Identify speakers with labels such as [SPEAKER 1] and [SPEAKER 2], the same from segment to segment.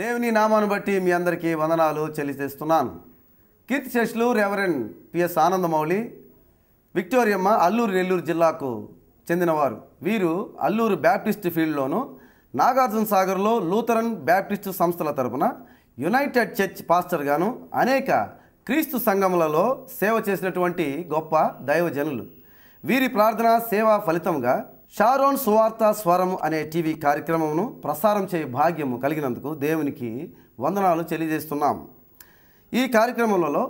[SPEAKER 1] దేవుని నామాను బట్టి మీ అందరికీ వందనాలు చెల్లిచేస్తున్నాను కీర్తి శశులు రెవరెన్ పిఎస్ ఆనందమౌళి విక్టోరియమ్మ అల్లూరు నెల్లూరు జిల్లాకు చెందినవారు వీరు అల్లూరు బ్యాప్టిస్ట్ ఫీల్డ్లోను నాగార్జున సాగర్లో లూథరన్ బ్యాప్టిస్ట్ సంస్థల తరపున యునైటెడ్ చర్చ్ పాస్టర్గాను అనేక క్రీస్తు సంఘములలో సేవ చేసినటువంటి గొప్ప దైవజనులు వీరి ప్రార్థన సేవా ఫలితంగా షారోన్ సువార్త స్వరం అనే టీవీ కార్యక్రమమును ప్రసారం చేయ భాగ్యము కలిగినందుకు దేవునికి వందనాలు తెలియజేస్తున్నాం ఈ కార్యక్రమంలో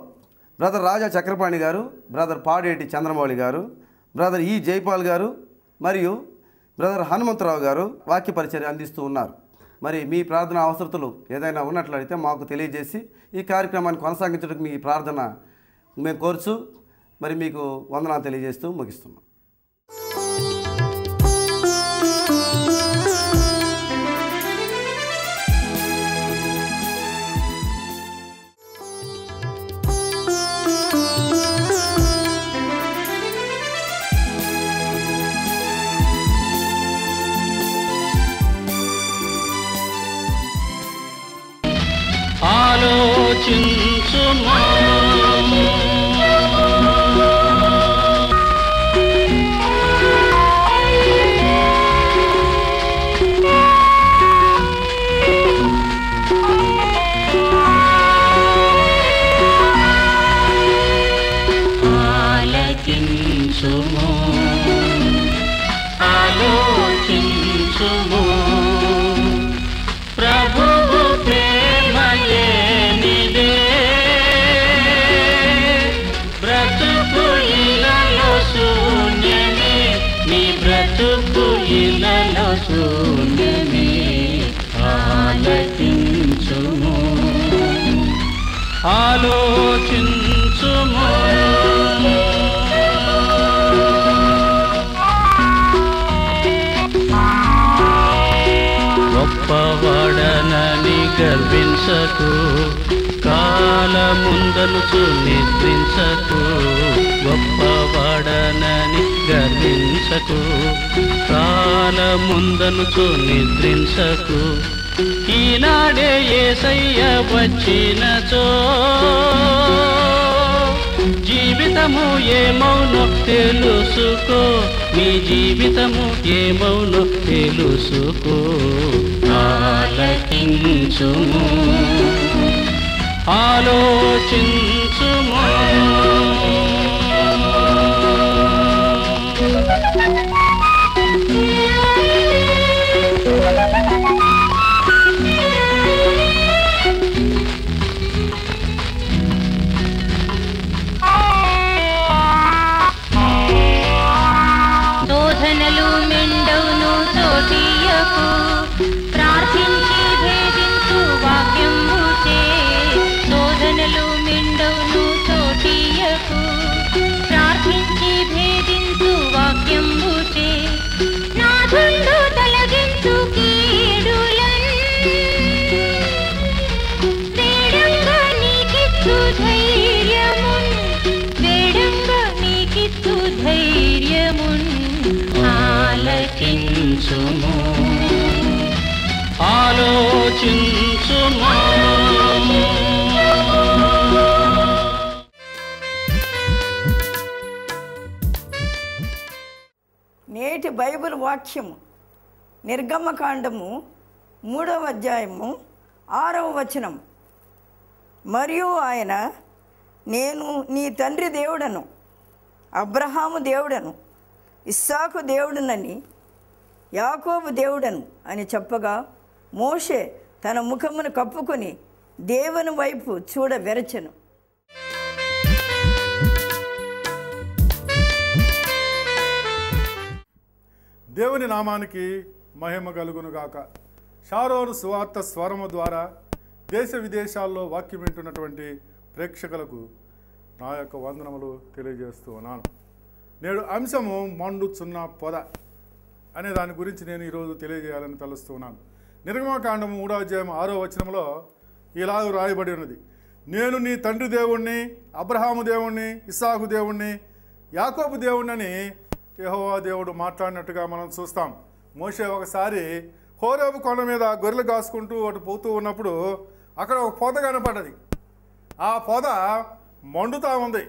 [SPEAKER 1] బ్రదర్ రాజా చక్రపాణి గారు బ్రదర్ పాడేటి చంద్రమౌళి గారు బ్రదర్ ఈ జైపాల్ గారు మరియు బ్రదర్ హనుమంతరావు గారు వాక్య పరిచయం అందిస్తూ ఉన్నారు మరి మీ ప్రార్థన అవసరతలు ఏదైనా ఉన్నట్లయితే మాకు తెలియజేసి ఈ కార్యక్రమాన్ని కొనసాగించడానికి మీ ప్రార్థన మేము కోరుచు మరి మీకు వందనాలు తెలియజేస్తూ ముగిస్తున్నాం ఆలోచించుము గొప్పవాడనని గర్వించకు కాలముందనుచు నిద్రించకు గొప్పవాడనని గర్వించకు కాలముందనుచు నిద్రించకు ఈనాడే ఏసయ్య వచ్చినచో జీవితము ఏమౌనో తెలుసుకో నీ జీవితము ఏమౌనో తెలుసుకో ఆలకించుము ఆలోచించు నేటి బైబిల్ వాక్యము నిర్గమకాండము మూడవ అధ్యాయము ఆరవ వచనం మరియు ఆయన నేను నీ తండ్రి దేవుడను అబ్రహాము దేవుడను ఇస్సాకు దేవుడునని యాకోబు దేవుడను అని చెప్పగా మోషే తన ముఖమును కప్పుకొని దేవుని వైపు చూడ వెరచెను
[SPEAKER 2] దేవుని నామానికి మహిమ కలుగునుగాక షారోను సువార్త స్వరము ద్వారా దేశ విదేశాల్లో వాక్యం వింటున్నటువంటి ప్రేక్షకులకు నా యొక్క వందనములు తెలియజేస్తూ ఉన్నాను నేడు అంశము మండుచున్న పొద అనే దాని గురించి నేను ఈరోజు తెలియజేయాలని తలుస్తున్నాను నిర్గమకాండము మూడో అధ్యాయం ఆరో వచనంలో ఇలా రాయబడి ఉన్నది నేను నీ తండ్రి దేవుణ్ణి అబ్రహాము దేవుణ్ణి ఇస్సాకు దేవుణ్ణి యాకోబు దేవుణ్ణని యహోవా దేవుడు మాట్లాడినట్టుగా మనం చూస్తాం మోసే ఒకసారి హోరేబు కొండ మీద గొర్రెలు కాసుకుంటూ అటు పోతూ ఉన్నప్పుడు అక్కడ ఒక పొద కనపడ్డది ఆ పొద మండుతా ఉంది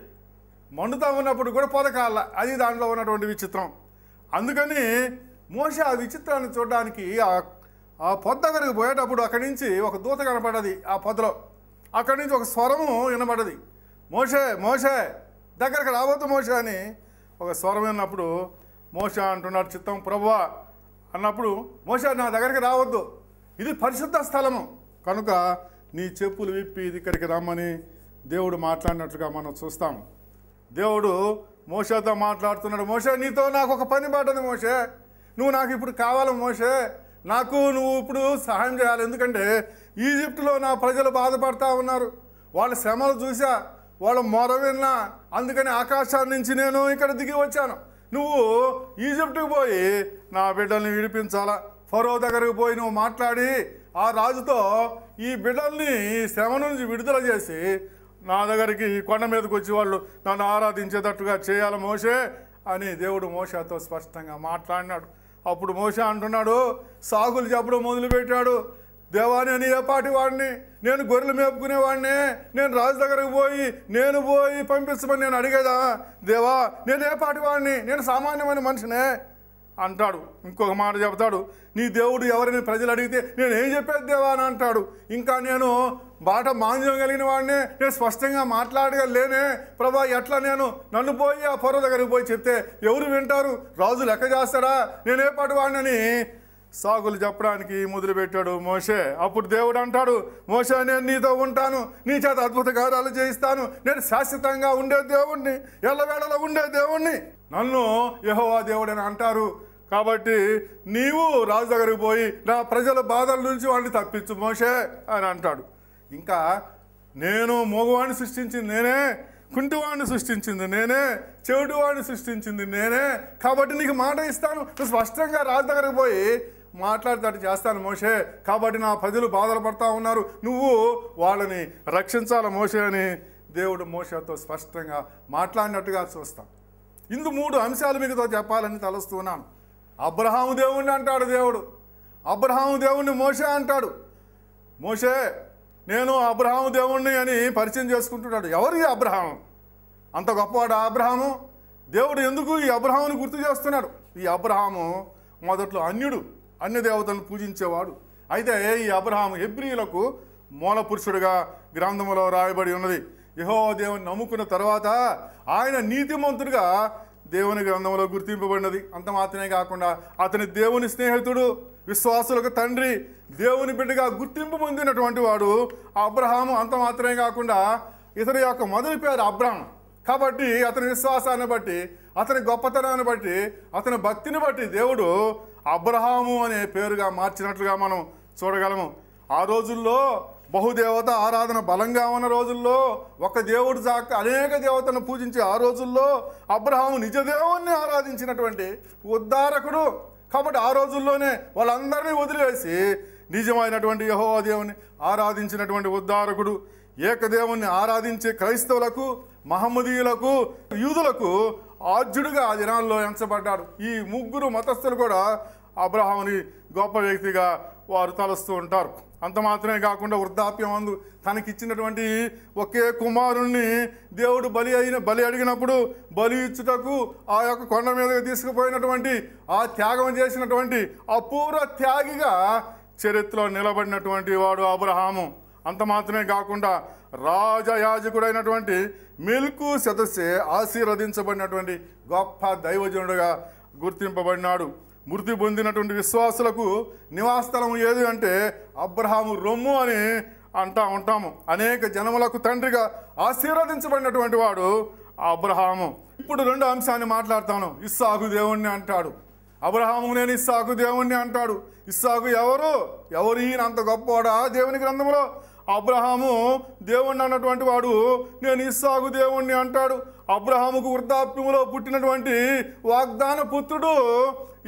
[SPEAKER 2] మండుతా ఉన్నప్పుడు కూడా పొద కాల అది దాంట్లో ఉన్నటువంటి విచిత్రం అందుకని మోషే ఆ విచిత్రాన్ని చూడడానికి ఆ ఆ పొద్దు దగ్గరికి పోయేటప్పుడు అక్కడి నుంచి ఒక దూత కనపడ్డది ఆ పొద్దలో అక్కడి నుంచి ఒక స్వరము వినబడ్డది మోషే మోషే దగ్గరికి రాబోతు మోషే అని ఒక స్వరం విన్నప్పుడు మోష అంటున్నాడు చిత్తం ప్రభువా అన్నప్పుడు మోష నా దగ్గరికి రావద్దు ఇది పరిశుద్ధ స్థలము కనుక నీ చెప్పులు విప్పి ఇక్కడికి రమ్మని దేవుడు మాట్లాడినట్లుగా మనం చూస్తాం దేవుడు మోషతో మాట్లాడుతున్నాడు మోషే నీతో నాకు ఒక పని పడ్డది మోషే నువ్వు నాకు ఇప్పుడు కావాలి మోషే నాకు నువ్వు ఇప్పుడు సహాయం చేయాలి ఎందుకంటే ఈజిప్ట్లో నా ప్రజలు బాధపడతా ఉన్నారు వాళ్ళ శ్రమలు చూసా వాళ్ళ మొర విన్నా అందుకని ఆకాశాన్ని నుంచి నేను ఇక్కడ దిగి వచ్చాను నువ్వు ఈజిప్ట్కి పోయి నా బిడ్డల్ని విడిపించాలా ఫరో దగ్గరకు పోయి నువ్వు మాట్లాడి ఆ రాజుతో ఈ బిడ్డల్ని శ్రమ నుంచి విడుదల చేసి నా దగ్గరికి కొండ మీదకి వచ్చి వాళ్ళు నన్ను ఆరాధించేటట్టుగా చేయాలి మోసే అని దేవుడు మోసతో స్పష్టంగా మాట్లాడినాడు అప్పుడు మోస అంటున్నాడు సాగులు చెప్పడం మొదలుపెట్టాడు దేవా నేను ఏ పాటి వాడిని నేను గొర్రెలు మేపుకునేవాడిని నేను రాజు దగ్గరకు పోయి నేను పోయి పంపించమని నేను అడిగేదా దేవా నేను ఏ పాటి వాడిని నేను సామాన్యమైన మనిషినే అంటాడు ఇంకొక మాట చెబుతాడు నీ దేవుడు ఎవరిని ప్రజలు అడిగితే నేను ఏం చెప్పేది దేవా అని అంటాడు ఇంకా నేను బాట మాంద్యం కలిగిన వాడినే నేను స్పష్టంగా మాట్లాడగా లేనే ప్రభా ఎట్లా నేను నన్ను పోయి ఆ పొర దగ్గరికి పోయి చెప్తే ఎవరు వింటారు రాజు లెక్క చేస్తారా నేనే పాటు వాడినని సాగులు చెప్పడానికి మొదలుపెట్టాడు మోషే అప్పుడు దేవుడు అంటాడు మోషే నేను నీతో ఉంటాను నీ చేత అద్భుత కార్యాలు చేయిస్తాను నేను శాశ్వతంగా ఉండే దేవుణ్ణి ఎల్లవేళలో ఉండే దేవుణ్ణి నన్ను యహోవా దేవుడని అంటారు కాబట్టి నీవు రాజు దగ్గరికి పోయి నా ప్రజల బాధల నుంచి వాడిని తప్పించు మోషే అని అంటాడు ఇంకా నేను మగవాణ్ణి సృష్టించింది నేనే కుంటివాణ్ణి సృష్టించింది నేనే చెవిటివాడిని సృష్టించింది నేనే కాబట్టి నీకు మాట ఇస్తాను స్పష్టంగా రాజు దగ్గరికి పోయి మాట్లాడేటట్టు చేస్తాను మోషే కాబట్టి నా ప్రజలు బాధలు పడతా ఉన్నారు నువ్వు వాళ్ళని రక్షించాల మోషే అని దేవుడు మోషతో స్పష్టంగా మాట్లాడినట్టుగా చూస్తాం ఇందు మూడు అంశాలు మీకుతో చెప్పాలని తలుస్తున్నాను అబ్రహాము దేవుణ్ణి అంటాడు దేవుడు అబ్రహాము దేవుణ్ణి మోషే అంటాడు మోషే నేను అబ్రహాము దేవుణ్ణి అని పరిచయం చేసుకుంటున్నాడు ఈ అబ్రహాము అంత గొప్పవాడు అబ్రహాము దేవుడు ఎందుకు ఈ అబ్రహాముని గుర్తు చేస్తున్నాడు ఈ అబ్రహాము మొదట్లో అన్యుడు అన్ని దేవతలను పూజించేవాడు అయితే ఈ అబ్రహాం హెబ్రియులకు మూల పురుషుడుగా గ్రంథములో రాయబడి ఉన్నది యహో దేవుని నమ్ముకున్న తర్వాత ఆయన నీతిమంతుడిగా దేవుని గ్రంథంలో గుర్తింపబడినది అంత మాత్రమే కాకుండా అతని దేవుని స్నేహితుడు విశ్వాసులకు తండ్రి దేవుని బిడ్డగా గుర్తింపు పొందినటువంటి వాడు అబ్రహాము అంత మాత్రమే కాకుండా ఇతని యొక్క మొదటి పేరు అబ్రహం కాబట్టి అతని విశ్వాసాన్ని బట్టి అతని గొప్పతనాన్ని బట్టి అతని భక్తిని బట్టి దేవుడు అబ్రహాము అనే పేరుగా మార్చినట్లుగా మనం చూడగలము ఆ రోజుల్లో బహుదేవత ఆరాధన బలంగా ఉన్న రోజుల్లో ఒక దేవుడు జాక అనేక దేవతలను పూజించే ఆ రోజుల్లో అబ్రహాము నిజదేవుణ్ణి ఆరాధించినటువంటి ఉద్ధారకుడు కాబట్టి ఆ రోజుల్లోనే వాళ్ళందరినీ వదిలివేసి నిజమైనటువంటి యహో దేవుని ఆరాధించినటువంటి ఉద్ధారకుడు ఏకదేవుణ్ణి ఆరాధించే క్రైస్తవులకు మహమ్మదీయులకు యూదులకు ఆర్జుడుగా ఆ జనాల్లో ఎంచబడ్డాడు ఈ ముగ్గురు మతస్థులు కూడా అబ్రహాముని గొప్ప వ్యక్తిగా వారు తలుస్తూ ఉంటారు అంత మాత్రమే కాకుండా వృద్ధాప్యం అందు తనకిచ్చినటువంటి ఒకే కుమారుణ్ణి దేవుడు బలి అయిన బలి అడిగినప్పుడు బలి ఇచ్చుటకు ఆ యొక్క కొండ మీదకి తీసుకుపోయినటువంటి ఆ త్యాగం చేసినటువంటి అపూర్వ త్యాగిగా చరిత్రలో నిలబడినటువంటి వాడు అబ్రహాము అంత మాత్రమే కాకుండా రాజయాజకుడైనటువంటి మిల్కు సదస్సే ఆశీర్వదించబడినటువంటి గొప్ప దైవజనుడుగా గుర్తింపబడినాడు మృతి పొందినటువంటి విశ్వాసులకు నివాసస్థలం ఏది అంటే అబ్రహాము రొమ్ము అని అంటా ఉంటాము అనేక జనములకు తండ్రిగా ఆశీర్వదించబడినటువంటి వాడు అబ్రహాము ఇప్పుడు రెండు అంశాన్ని మాట్లాడతాను ఇస్సాకు దేవుణ్ణి అంటాడు అబ్రహాము నేను ఇస్సాకు దేవుణ్ణి అంటాడు ఇస్సాకు ఎవరు ఎవరు ఈయన అంత ఆ దేవుని గ్రంథంలో అబ్రహాము దేవుణ్ణి అన్నటువంటి వాడు నేను ఇస్సాగు దేవుణ్ణి అంటాడు అబ్రహాముకు వృద్ధాప్యములో పుట్టినటువంటి వాగ్దాన పుత్రుడు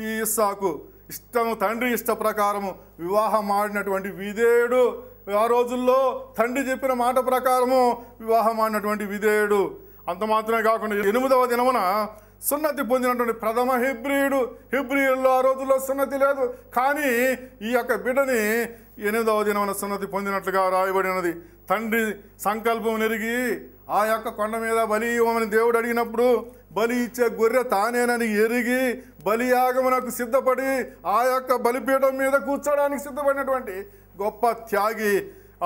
[SPEAKER 2] ఈ ఇస్సాకు ఇష్టము తండ్రి ఇష్ట ప్రకారము వివాహం ఆడినటువంటి విధేయుడు ఆ రోజుల్లో తండ్రి చెప్పిన మాట ప్రకారము వివాహం ఆడినటువంటి విధేయుడు అంత మాత్రమే కాకుండా ఎనిమిదవ దినమున సున్నతి పొందినటువంటి ప్రథమ హిబ్రియుడు హిబ్రియుల్లో ఆ రోజుల్లో సున్నతి లేదు కానీ ఈ యొక్క బిడ్డని ఎనిమిదవ దినమైన సున్నతి పొందినట్లుగా రాయబడినది తండ్రి సంకల్పం నెరిగి ఆ యొక్క కొండ మీద బలి ఇవ్వమని దేవుడు అడిగినప్పుడు బలి ఇచ్చే గొర్రె తానేనని ఎరిగి యాగమునకు సిద్ధపడి ఆ యొక్క బలిపీఠం మీద కూర్చోడానికి సిద్ధపడినటువంటి గొప్ప త్యాగి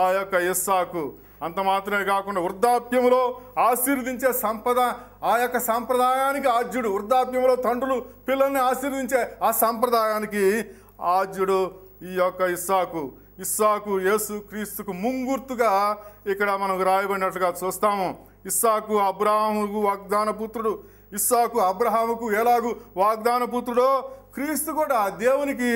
[SPEAKER 2] ఆ యొక్క ఇస్సాకు అంత మాత్రమే కాకుండా వృద్ధాప్యంలో ఆశీర్వదించే సంపద ఆ యొక్క సాంప్రదాయానికి ఆజ్యుడు వృద్ధాప్యంలో తండ్రులు పిల్లల్ని ఆశీర్వదించే ఆ సాంప్రదాయానికి ఆజ్యుడు ఈ యొక్క ఇస్సాకు ఇస్సాకు యేసు క్రీస్తుకు ముంగుర్తుగా ఇక్కడ మనకు రాయబడినట్లుగా చూస్తాము ఇస్సాకు అబ్రాహముకు వాగ్దాన పుత్రుడు ఇస్సాకు అబ్రహాముకు ఎలాగూ వాగ్దాన పుత్రుడో క్రీస్తు కూడా దేవునికి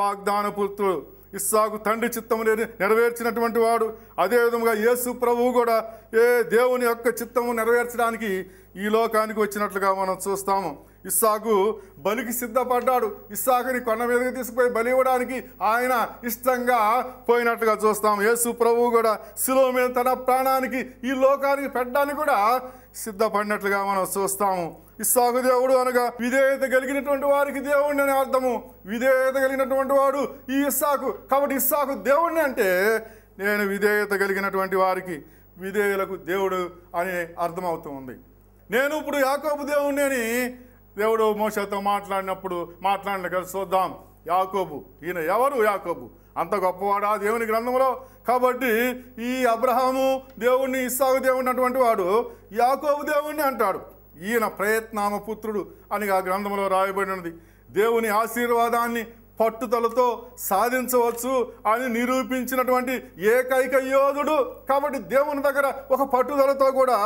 [SPEAKER 2] వాగ్దాన పుత్రుడు ఇస్సాకు తండ్రి చిత్తము నెరవేర్చినటువంటి వాడు అదేవిధముగా యేసు ప్రభువు కూడా ఏ దేవుని యొక్క చిత్తము నెరవేర్చడానికి ఈ లోకానికి వచ్చినట్లుగా మనం చూస్తాము ఇస్సాకు బలికి సిద్ధపడ్డాడు ఇస్సాకుని కొండ మీదకి తీసుకుపోయి బలి ఇవ్వడానికి ఆయన ఇష్టంగా పోయినట్టుగా చూస్తాం యేసు ప్రభువు కూడా శిలువ మీద తన ప్రాణానికి ఈ లోకానికి పెట్టడానికి కూడా సిద్ధపడినట్లుగా మనం చూస్తాము ఇస్సాకు దేవుడు అనగా విధేయత కలిగినటువంటి వారికి దేవుడిని అని అర్థము విధేయత కలిగినటువంటి వాడు ఈ ఇస్సాకు కాబట్టి ఇస్సాకు దేవుడిని అంటే నేను విధేయత కలిగినటువంటి వారికి విధేయులకు దేవుడు అనే అర్థమవుతూ ఉంది నేను ఇప్పుడు యాకోబు దేవుణ్ణి అని దేవుడు మోసతో మాట్లాడినప్పుడు మాట్లాడిన కదా చూద్దాం యాకోబు ఈయన ఎవరు యాకోబు అంత గొప్పవాడా దేవుని గ్రంథంలో కాబట్టి ఈ అబ్రహాము దేవుణ్ణి ఇస్సాగు దేవుని అటువంటి వాడు యాకోబు దేవుణ్ణి అంటాడు ఈయన ప్రయత్నామ పుత్రుడు అని ఆ గ్రంథంలో రాయబడినది దేవుని ఆశీర్వాదాన్ని పట్టుదలతో సాధించవచ్చు అని నిరూపించినటువంటి ఏకైక యోధుడు కాబట్టి దేవుని దగ్గర ఒక పట్టుదలతో కూడా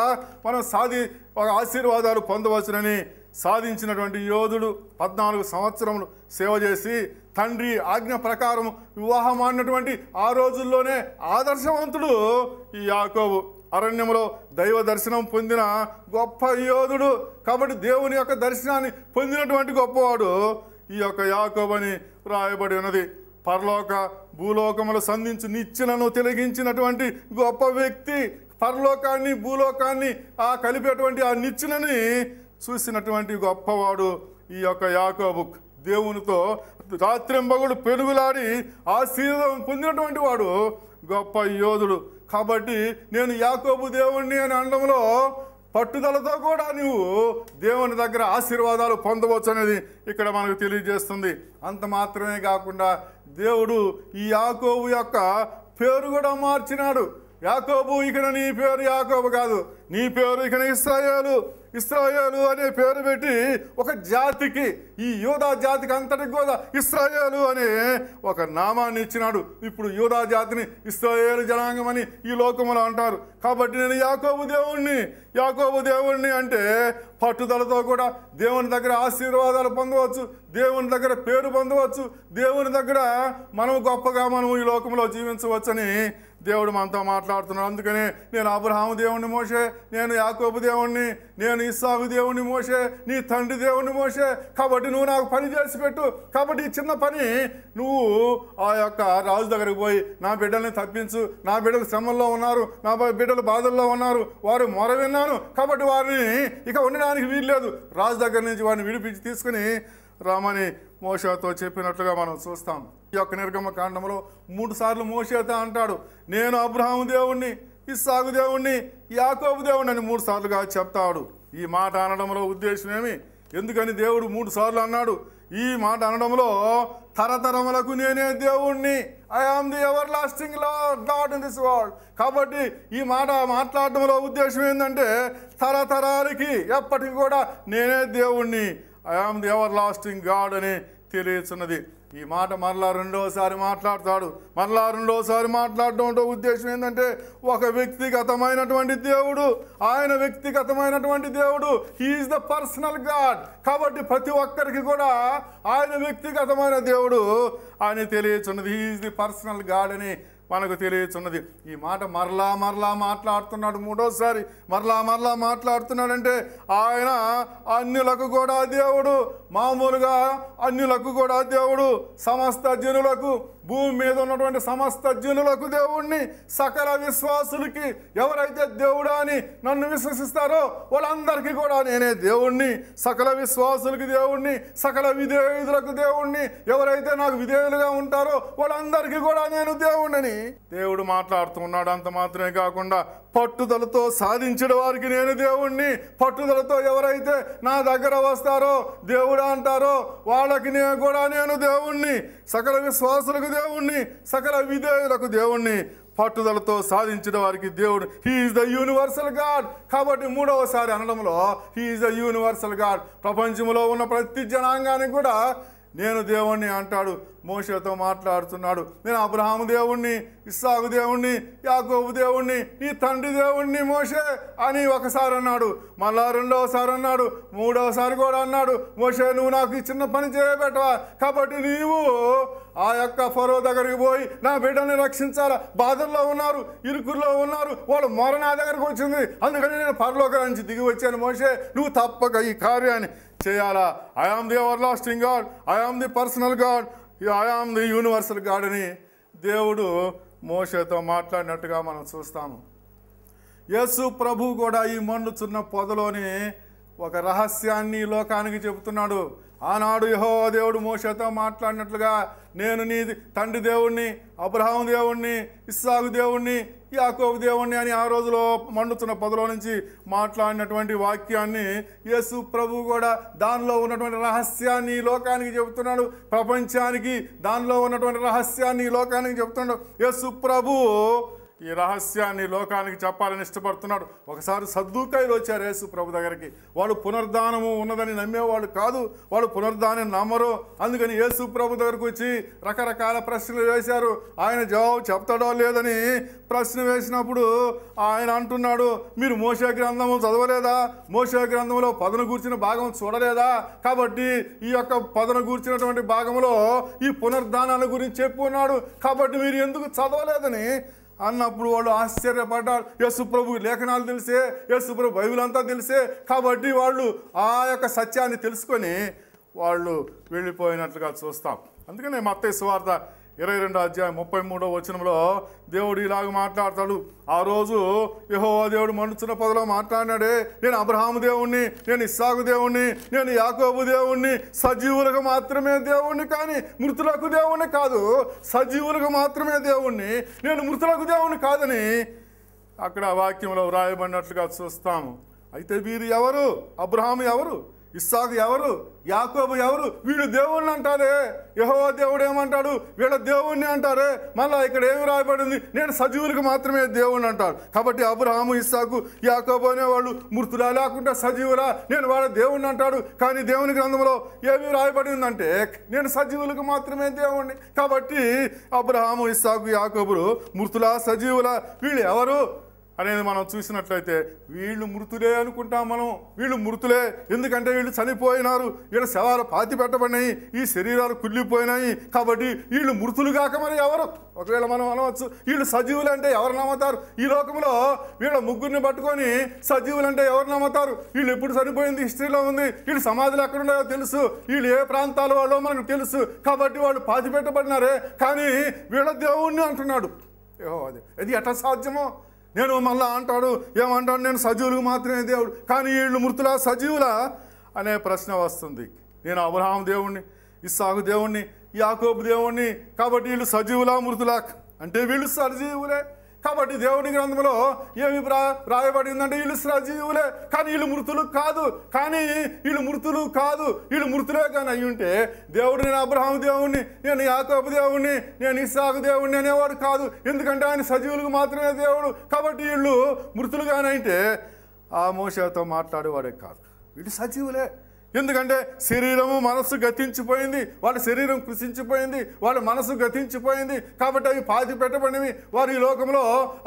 [SPEAKER 2] మనం సాధి ఒక ఆశీర్వాదాలు పొందవచ్చునని సాధించినటువంటి యోధుడు పద్నాలుగు సంవత్సరములు సేవ చేసి తండ్రి ఆజ్ఞ ప్రకారం వివాహం ఆడినటువంటి ఆ రోజుల్లోనే ఆదర్శవంతుడు ఈ యాకోబు అరణ్యంలో దైవ దర్శనం పొందిన గొప్ప యోధుడు కాబట్టి దేవుని యొక్క దర్శనాన్ని పొందినటువంటి గొప్పవాడు ఈ యొక్క యాకోబని రాయబడి ఉన్నది పరలోక భూలోకములు సంధించు నిచ్చెనను తిలగించినటువంటి గొప్ప వ్యక్తి పరలోకాన్ని భూలోకాన్ని ఆ కలిపేటువంటి ఆ నిచ్చెనని చూసినటువంటి గొప్పవాడు ఈ యొక్క యాకోబు దేవునితో రాత్రింబగుడు పెనుగులాడి ఆశీర్వాదం పొందినటువంటి వాడు గొప్ప యోధుడు కాబట్టి నేను యాకోబు దేవుణ్ణి అని అనడంలో పట్టుదలతో కూడా నువ్వు దేవుని దగ్గర ఆశీర్వాదాలు పొందవచ్చు అనేది ఇక్కడ మనకు తెలియజేస్తుంది అంత మాత్రమే కాకుండా దేవుడు ఈ యాకోబు యొక్క పేరు కూడా మార్చినాడు యాకోబు ఇకన నీ పేరు యాకోబు కాదు నీ పేరు ఇకన ఇస్రాయేలు ఇస్రాయేలు అనే పేరు పెట్టి ఒక జాతికి ఈ యూదా జాతికి అంతటి కూడా ఇస్రాయేలు అనే ఒక నామాన్ని ఇచ్చినాడు ఇప్పుడు యూదా జాతిని ఇస్రాయేలు జనాంగం అని ఈ లోకంలో అంటారు కాబట్టి నేను యాకోబు దేవుణ్ణి యాకోబు దేవుణ్ణి అంటే పట్టుదలతో కూడా దేవుని దగ్గర ఆశీర్వాదాలు పొందవచ్చు దేవుని దగ్గర పేరు పొందవచ్చు దేవుని దగ్గర మనం గొప్పగా మనం ఈ లోకంలో జీవించవచ్చని దేవుడు మనతో మాట్లాడుతున్నాడు అందుకనే నేను అబ్రహాము దేవుణ్ణి మోసే నేను యాకోబు దేవుణ్ణి నేను ఇస్సాగు దేవుణ్ణి మోసే నీ తండ్రి దేవుణ్ణి మోసే కాబట్టి నువ్వు నాకు పని చేసి పెట్టు కాబట్టి ఈ చిన్న పని నువ్వు ఆ యొక్క రాజు దగ్గరికి పోయి నా బిడ్డల్ని తప్పించు నా బిడ్డలు శ్రమంలో ఉన్నారు నా బిడ్డలు బాధల్లో ఉన్నారు వారు మొర విన్నాను కాబట్టి వారిని ఇక ఉండడానికి వీల్లేదు రాజు దగ్గర నుంచి వారిని విడిపించి తీసుకుని రామని మోషతో చెప్పినట్లుగా మనం చూస్తాం ఈ యొక్క నిర్గమ కాండంలో మూడు సార్లు మోషతో అంటాడు నేను అబ్రహాము దేవుణ్ణి ఇస్సాగు దేవుణ్ణి యాకోబు దేవుణ్ణి అని మూడు సార్లుగా చెప్తాడు ఈ మాట అనడంలో ఉద్దేశం ఏమి ఎందుకని దేవుడు మూడు సార్లు అన్నాడు ఈ మాట అనడంలో తరతరములకు నేనే దేవుణ్ణి am the everlasting God in this world కాబట్టి ఈ మాట మాట్లాడటంలో ఉద్దేశం ఏంటంటే తరతరాలకి ఎప్పటికి కూడా నేనే దేవుణ్ణి I am the everlasting God అని తెలియచున్నది ఈ మాట మరలా రెండోసారి మాట్లాడతాడు మరలా రెండోసారి మాట్లాడటంతో ఉద్దేశం ఏంటంటే ఒక వ్యక్తిగతమైనటువంటి దేవుడు ఆయన వ్యక్తిగతమైనటువంటి దేవుడు హీఈస్ ద పర్సనల్ గాడ్ కాబట్టి ప్రతి ఒక్కరికి కూడా ఆయన వ్యక్తిగతమైన దేవుడు అని తెలియచున్నది హీఈస్ ది పర్సనల్ గాడ్ అని మనకు తెలియచున్నది ఈ మాట మరలా మరలా మాట్లాడుతున్నాడు మూడోసారి మరలా మరలా మాట్లాడుతున్నాడంటే ఆయన అన్యులకు కూడా దేవుడు మామూలుగా అన్యులకు కూడా దేవుడు సమస్త జనులకు భూమి మీద ఉన్నటువంటి సమస్త జనులకు దేవుణ్ణి సకల విశ్వాసులకి ఎవరైతే దేవుడా అని నన్ను విశ్వసిస్తారో వాళ్ళందరికీ కూడా నేనే దేవుణ్ణి సకల విశ్వాసులకి దేవుణ్ణి సకల విధేయులకు దేవుణ్ణి ఎవరైతే నాకు విధేయులుగా ఉంటారో వాళ్ళందరికీ కూడా నేను దేవుణ్ణి దేవుడు మాట్లాడుతున్నాడు అంత మాత్రమే కాకుండా పట్టుదలతో సాధించిన వారికి నేను దేవుణ్ణి పట్టుదలతో ఎవరైతే నా దగ్గర వస్తారో దేవుడు అంటారో వాళ్ళకి నేను కూడా నేను దేవుణ్ణి సకల విశ్వాసులకు దేవుణ్ణి సకల విధేయులకు దేవుణ్ణి పట్టుదలతో సాధించిన వారికి దేవుడు హీఈస్ ద యూనివర్సల్ గాడ్ కాబట్టి మూడవసారి అనడంలో హీఈస్ ద యూనివర్సల్ గాడ్ ప్రపంచంలో ఉన్న ప్రతి జనాంగానికి కూడా నేను దేవుణ్ణి అంటాడు మోసతో మాట్లాడుతున్నాడు నేను అబ్రహాము దేవుణ్ణి ఇస్సాగు దేవుణ్ణి యాగోబు దేవుణ్ణి నీ తండ్రి దేవుణ్ణి మోషే అని ఒకసారి అన్నాడు మళ్ళా రెండవసారి అన్నాడు మూడవసారి కూడా అన్నాడు మోషే నువ్వు నాకు చిన్న పని చేయబెట్టవా కాబట్టి నీవు ఆ యొక్క ఫరో దగ్గరికి పోయి నా బిడ్డని రక్షించాలా బాధల్లో ఉన్నారు ఇరుకుల్లో ఉన్నారు వాళ్ళు మొర నా దగ్గరకు వచ్చింది అందుకని నేను పరలోక నుంచి దిగి వచ్చాను మోసే నువ్వు తప్పక ఈ కార్యాన్ని చేయాలా I am the everlasting God I am the personal God I am the universal God అని దేవుడు మోసతో మాట్లాడినట్టుగా మనం చూస్తాము యేసు ప్రభు కూడా ఈ మండుచున్న పొదలోని ఒక రహస్యాన్ని లోకానికి చెబుతున్నాడు ఆనాడు యహో దేవుడు మోసతో మాట్లాడినట్లుగా నేను నీ తండ్రి దేవుణ్ణి అబ్రహాం దేవుణ్ణి ఇస్సాగు దేవుణ్ణి యాకోబు దేవుణ్ణి అని ఆ రోజులో మండుతున్న పదలో నుంచి మాట్లాడినటువంటి వాక్యాన్ని యేసు ప్రభు కూడా దానిలో ఉన్నటువంటి రహస్యాన్ని లోకానికి చెబుతున్నాడు ప్రపంచానికి దానిలో ఉన్నటువంటి రహస్యాన్ని లోకానికి చెబుతున్నాడు యేసు ప్రభు ఈ రహస్యాన్ని లోకానికి చెప్పాలని ఇష్టపడుతున్నాడు ఒకసారి సద్దుకాయలు వచ్చారు యేసు ప్రభు దగ్గరికి వాళ్ళు పునర్దానము ఉన్నదని నమ్మేవాళ్ళు కాదు వాళ్ళు పునర్ధానం నమ్మరు అందుకని యేసు ప్రభు దగ్గరకు వచ్చి రకరకాల ప్రశ్నలు వేశారు ఆయన జవాబు చెప్తాడో లేదని ప్రశ్న వేసినప్పుడు ఆయన అంటున్నాడు మీరు మోసే గ్రంథము చదవలేదా మోసే గ్రంథంలో పదను కూర్చిన భాగం చూడలేదా కాబట్టి ఈ యొక్క పదను కూర్చున్నటువంటి భాగంలో ఈ పునర్ధానాల గురించి చెప్పు ఉన్నాడు కాబట్టి మీరు ఎందుకు చదవలేదని అన్నప్పుడు వాళ్ళు ఆశ్చర్యపడ్డారు యేసుప్రభు లేఖనాలు తెలిసే యేసుప్రభు బైబిల్ అంతా తెలిసే కాబట్టి వాళ్ళు ఆ యొక్క సత్యాన్ని తెలుసుకొని వాళ్ళు వెళ్ళిపోయినట్లుగా చూస్తాం అందుకనే మత్తయ్య సువార్త ఇరవై రెండు అధ్యాయం ముప్పై మూడో వచనంలో దేవుడు ఇలాగ మాట్లాడతాడు ఆ రోజు యహో దేవుడు మనుషుల పదలో మాట్లాడినాడే నేను అబ్రహాము దేవుణ్ణి నేను ఇస్సాకు దేవుణ్ణి నేను యాకోబు దేవుణ్ణి సజీవులకు మాత్రమే దేవుణ్ణి కానీ మృతులకు దేవుణ్ణి కాదు సజీవులకు మాత్రమే దేవుణ్ణి నేను మృతులకు దేవుణ్ణి కాదని అక్కడ వాక్యంలో వ్రాయబడినట్లుగా చూస్తాము అయితే వీరు ఎవరు అబ్రహాము ఎవరు ఇస్సాకు ఎవరు యాకోబు ఎవరు వీడు దేవుణ్ణి అంటారే యహో దేవుడు ఏమంటాడు వీళ్ళ దేవుణ్ణి అంటారే మళ్ళీ ఇక్కడ ఏమి రాయబడింది నేను సజీవులకు మాత్రమే దేవుణ్ణి అంటాడు కాబట్టి అబ్రహాము ఇస్సాకు యాకోబు అనేవాళ్ళు మృతురా లేకుండా సజీవులా నేను వాళ్ళ దేవుణ్ణి అంటాడు కానీ దేవుని గ్రంథంలో ఏమి రాయబడిందంటే నేను సజీవులకు మాత్రమే దేవుణ్ణి కాబట్టి అబ్రహాము ఇస్సాకు యాకోబులు మృతులా సజీవులా వీళ్ళు ఎవరు అనేది మనం చూసినట్లయితే వీళ్ళు మృతులే అనుకుంటాం మనం వీళ్ళు మృతులే ఎందుకంటే వీళ్ళు చనిపోయినారు వీళ్ళ శవాలు పాతి పెట్టబడినాయి ఈ శరీరాలు కుళ్ళిపోయినాయి కాబట్టి వీళ్ళు మృతులు కాక మరి ఎవరు ఒకవేళ మనం అనవచ్చు వీళ్ళు సజీవులు అంటే ఎవరు నమ్ముతారు ఈ లోకంలో వీళ్ళ ముగ్గురిని పట్టుకొని సజీవులు అంటే ఎవరు నమ్ముతారు వీళ్ళు ఎప్పుడు చనిపోయింది హిస్టరీలో ఉంది వీళ్ళు సమాధులు ఎక్కడ ఉన్నాయో తెలుసు వీళ్ళు ఏ ప్రాంతాల వాళ్ళో మనకు తెలుసు కాబట్టి వాళ్ళు పాతి పెట్టబడినారే కానీ వీళ్ళ దేవుణ్ణి అంటున్నాడు అది ఎట్లా సాధ్యమో నేను మళ్ళా అంటాడు ఏమంటాడు నేను సజీవులకు మాత్రమే దేవుడు కానీ వీళ్ళు మృతులా సజీవులా అనే ప్రశ్న వస్తుంది నేను అబ్రహాం దేవుణ్ణి ఇస్సాకు దేవుణ్ణి యాకోబు దేవుణ్ణి కాబట్టి వీళ్ళు సజీవులా మృతులా అంటే వీళ్ళు సజీవులే కాబట్టి దేవుని గ్రంథంలో ఏమి రా రాయబడిందంటే వీళ్ళు సజీవులే కానీ వీళ్ళు మృతులు కాదు కానీ వీళ్ళు మృతులు కాదు వీళ్ళు మృతులే కానీ అయి ఉంటే దేవుడు నేను అబ్రహాం దేవుణ్ణి నేను యాకోబు దేవుణ్ణి నేను ఇస్సాకు దేవుణ్ణి అనేవాడు కాదు ఎందుకంటే ఆయన సజీవులకు మాత్రమే దేవుడు కాబట్టి వీళ్ళు మృతులుగానైతే ఆ మోసతో మాట్లాడేవాడే కాదు వీళ్ళు సజీవులే ఎందుకంటే శరీరము మనస్సు గతించిపోయింది వాళ్ళ శరీరం కృషించిపోయింది వాళ్ళ మనస్సు గతించిపోయింది కాబట్టి అవి పాతి పెట్టబడినవి వారు ఈ లోకంలో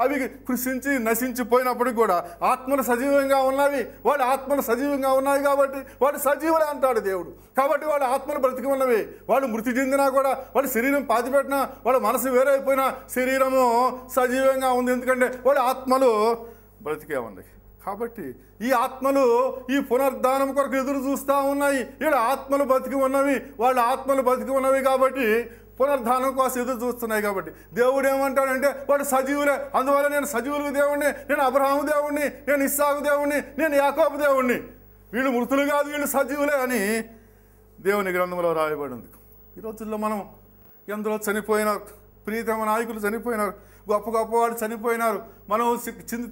[SPEAKER 2] అవి కృషించి నశించిపోయినప్పటికి కూడా ఆత్మలు సజీవంగా ఉన్నవి వాళ్ళ ఆత్మలు సజీవంగా ఉన్నాయి కాబట్టి వాడు సజీవులే అంటాడు దేవుడు కాబట్టి వాళ్ళ ఆత్మలు బ్రతికి ఉన్నవి వాళ్ళు మృతి చెందినా కూడా వాళ్ళ శరీరం పాతి పెట్టినా వాళ్ళ మనసు వేరైపోయినా శరీరము సజీవంగా ఉంది ఎందుకంటే వాళ్ళ ఆత్మలు బ్రతికే ఉన్నాయి కాబట్టి ఈ ఆత్మలు ఈ పునర్ధానం కొరకు ఎదురు చూస్తూ ఉన్నాయి ఇక్కడ ఆత్మలు బతికి ఉన్నవి వాళ్ళ ఆత్మలు బతికి ఉన్నవి కాబట్టి పునర్ధానం కోసం ఎదురు చూస్తున్నాయి కాబట్టి దేవుడు ఏమంటాడంటే వాడు సజీవులే అందువల్ల నేను సజీవులకు దేవుణ్ణి నేను అబ్రహాము దేవుణ్ణి నేను ఇస్సాకు దేవుణ్ణి నేను యాకోబు దేవుణ్ణి వీళ్ళు మృతులు కాదు వీళ్ళు సజీవులే అని దేవుని గ్రంథంలో రాయబడి ఉంది ఈ రోజుల్లో మనం ఎందులో చనిపోయిన ప్రీతమ నాయకులు చనిపోయినారు గొప్ప గొప్ప వాడు చనిపోయినారు మనం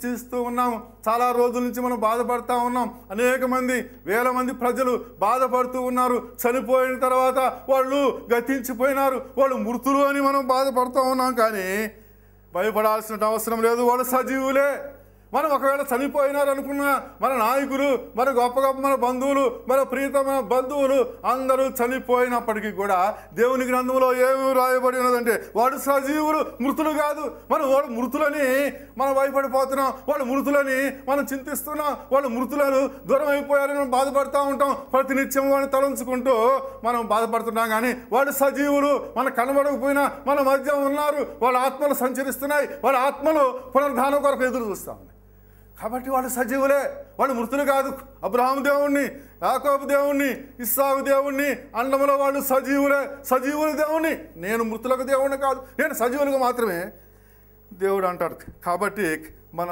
[SPEAKER 2] చేస్తూ ఉన్నాము చాలా రోజుల నుంచి మనం బాధపడతా ఉన్నాం అనేక మంది వేల మంది ప్రజలు బాధపడుతూ ఉన్నారు చనిపోయిన తర్వాత వాళ్ళు గతించిపోయినారు వాళ్ళు మృతులు అని మనం బాధపడుతూ ఉన్నాం కానీ భయపడాల్సిన అవసరం లేదు వాళ్ళు సజీవులే మనం ఒకవేళ చనిపోయినారనుకున్న మన నాయకులు మన గొప్ప గొప్ప మన బంధువులు మన ప్రీతమైన బంధువులు అందరూ చనిపోయినప్పటికీ కూడా దేవుని గ్రంథంలో ఏమి రాయబడి ఉన్నదంటే వాడు సజీవులు మృతులు కాదు మనం వాడు మృతులని మనం భయపడిపోతున్నాం వాళ్ళు మృతులని మనం చింతిస్తున్నాం వాళ్ళు మృతులను దూరం అయిపోయారని మనం బాధపడుతూ ఉంటాం ప్రతినిత్యం వాళ్ళని తలంచుకుంటూ మనం బాధపడుతున్నాం కానీ వాడు సజీవులు మన కనబడకపోయినా మన మధ్య ఉన్నారు వాళ్ళ ఆత్మలు సంచరిస్తున్నాయి వాళ్ళ ఆత్మలు పునర్ధానం కొరకు ఎదురు చూస్తాం కాబట్టి వాళ్ళు సజీవులే వాళ్ళు మృతులు కాదు అబ్రహాం దేవుణ్ణి యాకోబు దేవుణ్ణి ఇస్సాకు దేవుణ్ణి అండములో వాళ్ళు సజీవులే సజీవుల దేవుణ్ణి నేను మృతులకు దేవుణ్ణి కాదు నేను సజీవులకు మాత్రమే దేవుడు అంటాడు కాబట్టి మన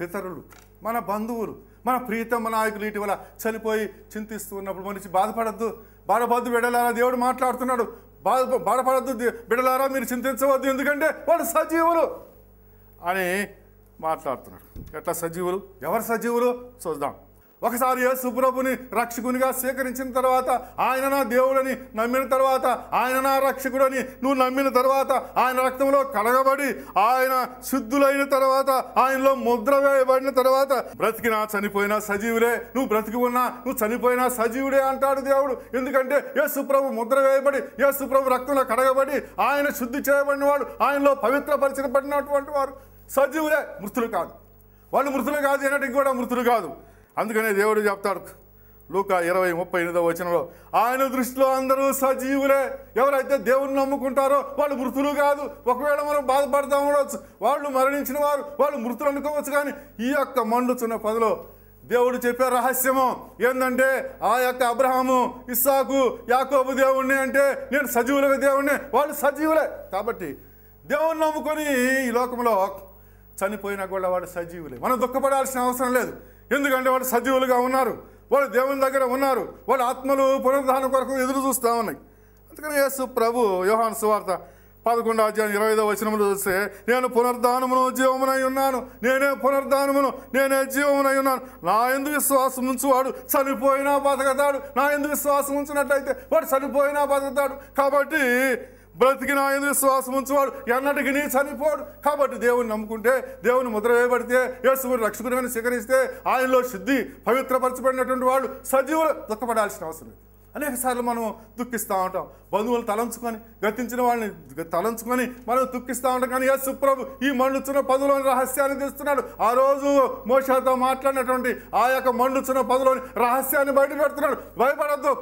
[SPEAKER 2] పితరులు మన బంధువులు మన ప్రీతమ నాయకులు ఇటీవల చనిపోయి చింతిస్తూ ఉన్నప్పుడు మనిషి బాధపడద్దు బాధపడద్దు బిడలారా దేవుడు మాట్లాడుతున్నాడు బాధ బాధపడద్దు బిడలారా మీరు చింతించవద్దు ఎందుకంటే వాళ్ళు సజీవులు అని మాట్లాడుతున్నాడు ఎట్లా సజీవులు ఎవరు సజీవులు చూద్దాం ఒకసారి యేసుప్రభుని రక్షకునిగా స్వీకరించిన తర్వాత ఆయన నా దేవుడని నమ్మిన తర్వాత ఆయన నా రక్షకుడని నువ్వు నమ్మిన తర్వాత ఆయన రక్తంలో కడగబడి ఆయన శుద్ధులైన తర్వాత ఆయనలో ముద్ర వేయబడిన తర్వాత బ్రతికినా చనిపోయినా సజీవులే నువ్వు బ్రతికి ఉన్నా నువ్వు చనిపోయినా సజీవుడే అంటాడు దేవుడు ఎందుకంటే యేసుప్రభు ముద్ర వేయబడి యేసుప్రభు రక్తంలో కడగబడి ఆయన శుద్ధి చేయబడిన వాడు ఆయనలో పవిత్రపరిచినబడినటువంటి వారు సజీవులే మృతులు కాదు వాళ్ళు మృతులు కాదు అనేటికి కూడా మృతులు కాదు అందుకనే దేవుడు చెప్తాడు లూక ఇరవై ముప్పై ఎనిమిదో వచనంలో ఆయన దృష్టిలో అందరూ సజీవులే ఎవరైతే దేవుణ్ణి నమ్ముకుంటారో వాళ్ళు మృతులు కాదు ఒకవేళ మనం బాధపడతా ఉండవచ్చు వాళ్ళు మరణించిన వారు వాళ్ళు మృతులు అనుకోవచ్చు కానీ ఈ యొక్క మండుచున్న పదలో దేవుడు చెప్పే రహస్యము ఏంటంటే ఆ యొక్క అబ్రహాము ఇస్సాకు యాకోబు దేవుణ్ణి అంటే నేను సజీవులుగా దేవుణ్ణి వాళ్ళు సజీవులే కాబట్టి దేవుణ్ణి నమ్ముకొని ఈ లోకంలో చనిపోయినా కూడా వాడు సజీవులే మనం దుఃఖపడాల్సిన అవసరం లేదు ఎందుకంటే వాడు సజీవులుగా ఉన్నారు వాళ్ళు దేవుని దగ్గర ఉన్నారు వాళ్ళ ఆత్మలు పునరుద్ధానం కొరకు ఎదురు చూస్తూ ఉన్నాయి అందుకని యేసు ప్రభు యోహాన్ సువార్త పదకొండు అధ్యాయం ఇరవై ఐదో వచనములు చూస్తే నేను పునర్ధానమును జీవమునై ఉన్నాను నేనే పునర్ధానమును నేనే జీవమునై ఉన్నాను నా ఎందు విశ్వాసం ఉంచువాడు చనిపోయినా బతకతాడు నా ఎందు విశ్వాసం ఉంచినట్టయితే వాడు చనిపోయినా బతకతాడు కాబట్టి బ్రతికిన ఆయన విశ్వాసం ఉంచువాడు ఎన్నటికి నీ చనిపోడు కాబట్టి దేవుని నమ్ముకుంటే దేవుని ముద్ర వేయబడితే యేసుని రక్షకుడిని స్వీకరిస్తే ఆయనలో శుద్ధి పవిత్రపరచబడినటువంటి వాళ్ళు సజీవులు దుఃఖపడాల్సిన అవసరం లేదు అనేక సార్లు మనం దుఃఖిస్తూ ఉంటాం బంధువులు తలంచుకొని గతించిన వాళ్ళని తలంచుకొని మనం దుఃఖిస్తూ ఉంటాం కానీ యశు సుప్రభు ఈ మండుచున్న పదులోని రహస్యాన్ని తెస్తున్నాడు ఆ రోజు మోషాతో మాట్లాడినటువంటి ఆ యొక్క మండుచున్న పదులోని రహస్యాన్ని బయట పెడుతున్నాడు భయపడద్దు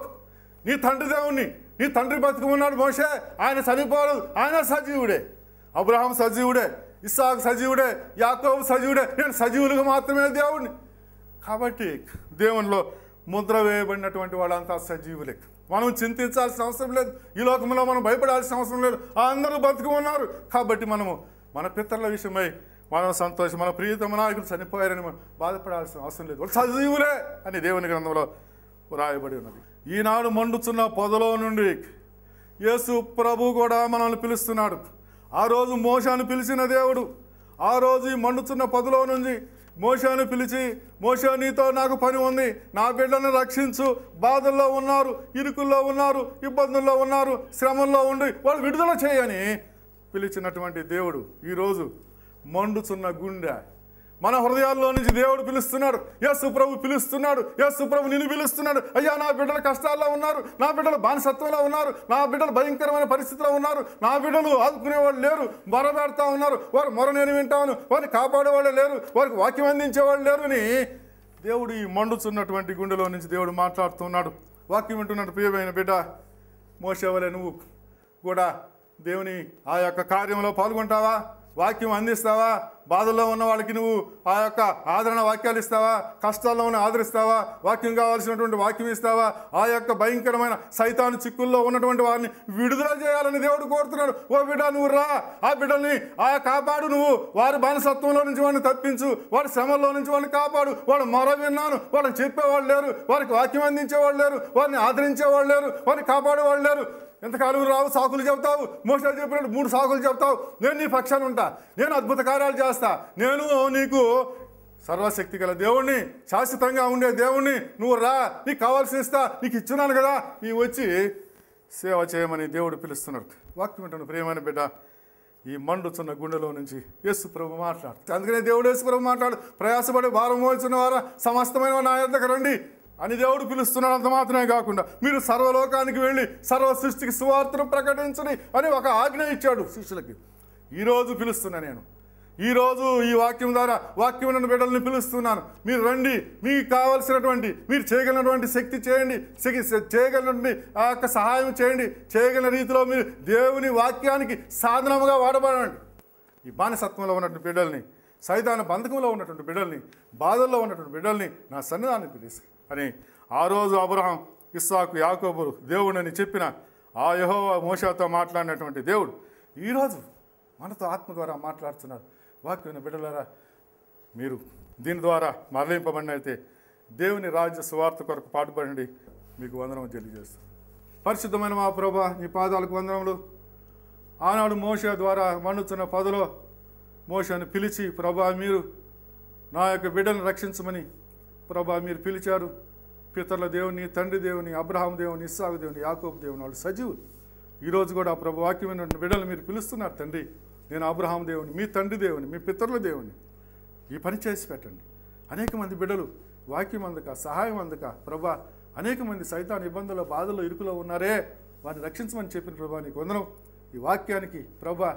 [SPEAKER 2] నీ తండ్రి దేవుణ్ణి నీ తండ్రి బతుకున్నాడు మోషే ఆయన చనిపోరు ఆయన సజీవుడే అబ్రహాం సజీవుడే ఇస్సాక్ సజీవుడే యాకోబు సజీవుడే నేను సజీవులుగా మాత్రమే దేవుడిని కాబట్టి దేవునిలో ముద్ర వేయబడినటువంటి వాళ్ళంతా సజీవులే మనం చింతించాల్సిన అవసరం లేదు ఈ లోకంలో మనం భయపడాల్సిన అవసరం లేదు అందరూ బతుకు ఉన్నారు కాబట్టి మనము మన పితరుల విషయమై మనం సంతోషం మన ప్రియతమ నాయకులు చనిపోయారని బాధపడాల్సిన అవసరం లేదు సజీవులే అని దేవుని గ్రంథంలో రాయబడి ఉన్నది ఈనాడు మండుచున్న పొదలో నుండి యేసు ప్రభు కూడా మనల్ని పిలుస్తున్నాడు ఆ రోజు మోసాను పిలిచిన దేవుడు ఆ రోజు ఈ మండుచున్న పొదలో నుంచి మోసాను పిలిచి మోసా నీతో నాకు పని ఉంది నా బిడ్డను రక్షించు బాధల్లో ఉన్నారు ఇరుకుల్లో ఉన్నారు ఇబ్బందుల్లో ఉన్నారు శ్రమంలో ఉండి వాళ్ళు విడుదల చేయని పిలిచినటువంటి దేవుడు ఈరోజు మండుచున్న గుండె మన హృదయాల్లో నుంచి దేవుడు పిలుస్తున్నాడు యస్సు సుప్రభు పిలుస్తున్నాడు యస్సు సుప్రభు నిన్ను పిలుస్తున్నాడు అయ్యా నా బిడ్డలు కష్టాల్లో ఉన్నారు నా బిడ్డలు బానిసత్వంలో ఉన్నారు నా బిడ్డలు భయంకరమైన పరిస్థితిలో ఉన్నారు నా బిడ్డలు ఆదుకునేవాళ్ళు లేరు మొరబెడతా ఉన్నారు వారు మొర నేను వింటాను వారిని కాపాడేవాళ్ళు లేరు వారికి వాక్యం అందించేవాళ్ళు లేరు అని దేవుడు ఈ మండుచున్నటువంటి గుండెలో నుంచి దేవుడు మాట్లాడుతున్నాడు వాక్యం వింటున్నాడు ప్రియమైన బిడ్డ మోసేవలే నువ్వు కూడా దేవుని ఆ యొక్క కార్యంలో పాల్గొంటావా వాక్యం అందిస్తావా బాధల్లో ఉన్న వాళ్ళకి నువ్వు ఆ యొక్క ఆదరణ వాక్యాలు ఇస్తావా కష్టాల్లో ఉన్న ఆదరిస్తావా వాక్యం కావాల్సినటువంటి వాక్యం ఇస్తావా ఆ యొక్క భయంకరమైన సైతాను చిక్కుల్లో ఉన్నటువంటి వారిని విడుదల చేయాలని దేవుడు కోరుతున్నాడు ఓ బిడ్డ నువ్వు రా ఆ బిడ్డల్ని ఆ కాపాడు నువ్వు వారి బానిసత్వంలో నుంచి వాడిని తప్పించు వారి శ్రమంలో నుంచి వాడిని కాపాడు వాడు మరో విన్నాను వాళ్ళని చెప్పేవాళ్ళు లేరు వారికి వాక్యం అందించేవాళ్ళు లేరు వారిని ఆదరించేవాళ్ళు లేరు వారిని కాపాడేవాళ్ళు లేరు ఎంతకాలం రావు సాకులు చెబుతావు మోసాలు చెప్పినట్టు మూడు సాకులు చెప్తావు నేను నీ పక్షాన్ని ఉంటా నేను అద్భుత కార్యాలు చేస్తా నేను నీకు సర్వశక్తి గల దేవుణ్ణి శాశ్వతంగా ఉండే దేవుణ్ణి నువ్వు రా నీకు కావాల్సి ఇస్తా నీకు ఇచ్చున్నాను కదా నీ వచ్చి సేవ చేయమని దేవుడు పిలుస్తున్నాడు వాక్యం వింటాను ప్రియమైన బిడ్డ ఈ మండుచున్న గుండెలో నుంచి యేసు ప్రభు మాట్లాడు అందుకనే దేవుడు యేసు ప్రభు మాట్లాడు ప్రయాసపడి భారం మోల్చిన వారా సమస్తమైన నా రండి అని దేవుడు పిలుస్తున్నాడు అంత మాత్రమే కాకుండా మీరు సర్వలోకానికి వెళ్ళి సర్వ సృష్టికి సువార్తను ప్రకటించని అని ఒక ఆజ్ఞ ఇచ్చాడు శిష్యులకి ఈరోజు పిలుస్తున్నా నేను ఈరోజు ఈ వాక్యం ద్వారా వాక్యం బిడ్డల్ని పిలుస్తున్నాను మీరు రండి మీకు కావలసినటువంటి మీరు చేయగలిగినటువంటి శక్తి చేయండి చేయగలిగినటువంటి ఆ యొక్క సహాయం చేయండి చేయగలిగిన రీతిలో మీరు దేవుని వాక్యానికి సాధనముగా వాడబడండి ఈ బానిసత్వంలో ఉన్నటువంటి బిడ్డల్ని సైతాన బంధకంలో ఉన్నటువంటి బిడ్డల్ని బాధల్లో ఉన్నటువంటి బిడ్డల్ని నా సన్నిధానికి తీసుకు అని ఆ రోజు అబ్రహం ఇస్సాకు యాకోబు దేవుడని చెప్పిన ఆ యహో మోషతో మాట్లాడినటువంటి దేవుడు ఈరోజు మనతో ఆత్మ ద్వారా మాట్లాడుతున్నారు వాక్యం బిడ్డలారా మీరు దీని ద్వారా అయితే దేవుని రాజ్య సువార్త కొరకు పాటుపడండి మీకు వందనం తెలియజేస్తాం పరిశుద్ధమైన మా ప్రభా నీ పాదాలకు వందనములు ఆనాడు మోష ద్వారా మండుతున్న పదలో మోషను పిలిచి ప్రభా మీరు నా యొక్క బిడ్డను రక్షించమని ప్రభా మీరు పిలిచారు పితరుల దేవుని తండ్రి దేవుని అబ్రహాం దేవుని ఇస్సాగు దేవుని యాకోబు దేవుని వాళ్ళు సజీవు ఈరోజు కూడా ప్రభు వాక్యమైన బిడ్డలు మీరు పిలుస్తున్నారు తండ్రి నేను అబ్రహాం దేవుని మీ తండ్రి దేవుని మీ పితరుల దేవుని ఈ పని చేసి పెట్టండి అనేక మంది బిడ్డలు వాక్యం అందక సహాయం అందక ప్రభా అనేక మంది సైతాన్ ఇబ్బందుల బాధలో ఇరుకులో ఉన్నారే వారిని రక్షించమని చెప్పిన ప్రభా నీకు వందనం ఈ వాక్యానికి ప్రభా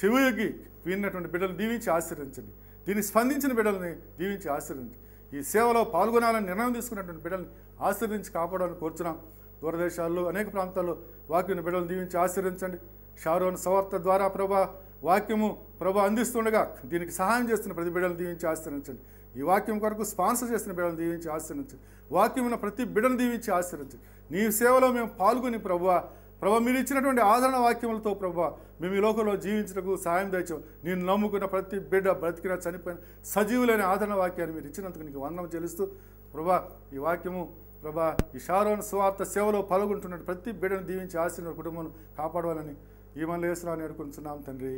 [SPEAKER 2] చెవియొగ్గి విన్నటువంటి బిడ్డలు దీవించి ఆశీర్వించండి దీన్ని స్పందించిన బిడ్డలని దీవించి ఆశీర్వించండి ఈ సేవలో పాల్గొనాలని నిర్ణయం తీసుకున్నటువంటి బిడ్డల్ని ఆశీర్వించి కాపాడాలని కోరుచున్నాం దూరదేశాల్లో అనేక ప్రాంతాల్లో వాక్యం బిడ్డలు దీవించి ఆశీర్వించండి షారోన్ సవార్త ద్వారా ప్రభా వాక్యము ప్రభా అందిస్తుండగా దీనికి సహాయం చేస్తున్న ప్రతి బిడ్డలు దీవించి ఆశీర్వించండి ఈ వాక్యం కొరకు స్పాన్సర్ చేసిన బిడ్డలు దీవించి ఆశీర్వించండి వాక్యం ఉన్న ప్రతి బిడ్డను దీవించి ఆశీర్వించండి నీ సేవలో మేము పాల్గొని ప్రభువా ప్రభా మీరు ఇచ్చినటువంటి ఆదరణ వాక్యములతో ప్రభా మేము ఈ లోకంలో జీవించటకు సాయం దాచాం నేను నమ్ముకున్న ప్రతి బిడ్డ బ్రతికిన చనిపోయిన సజీవులైన ఆదరణ వాక్యాన్ని మీరు ఇచ్చినందుకు నీకు వందనం చెల్లిస్తూ ప్రభా ఈ వాక్యము ప్రభా ఈ షారోన్ స్వార్థ సేవలో పాల్గొంటున్న ప్రతి బిడ్డను దీవించి ఆశిన కుటుంబం కాపాడవాలని ఈ మన లేసరా నేర్కొంటున్నాం తండ్రి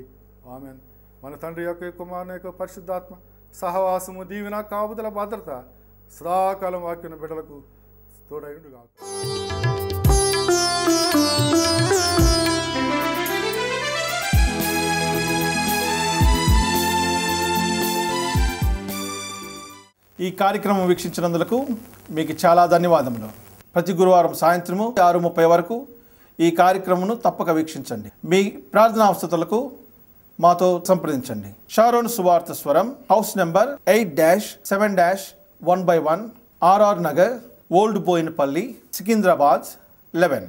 [SPEAKER 2] ఆమెన్ మన తండ్రి యొక్క కుమారుని యొక్క పరిశుద్ధాత్మ సహవాసము దీవిన కాపుదల భద్రత సదాకాలం వాక్యం బిడ్డలకు తోడైండు కాదు ఈ కార్యక్రమం వీక్షించినందుకు మీకు చాలా ధన్యవాదములు ప్రతి గురువారం సాయంత్రము ఆరు ముప్పై వరకు ఈ కార్యక్రమను తప్పక వీక్షించండి మీ ప్రార్థనా అవసరతలకు మాతో సంప్రదించండి షారోన్ సువార్త స్వరం house number eight dash seven dash one by one RR Nagar old Bowenpally Secunderabad eleven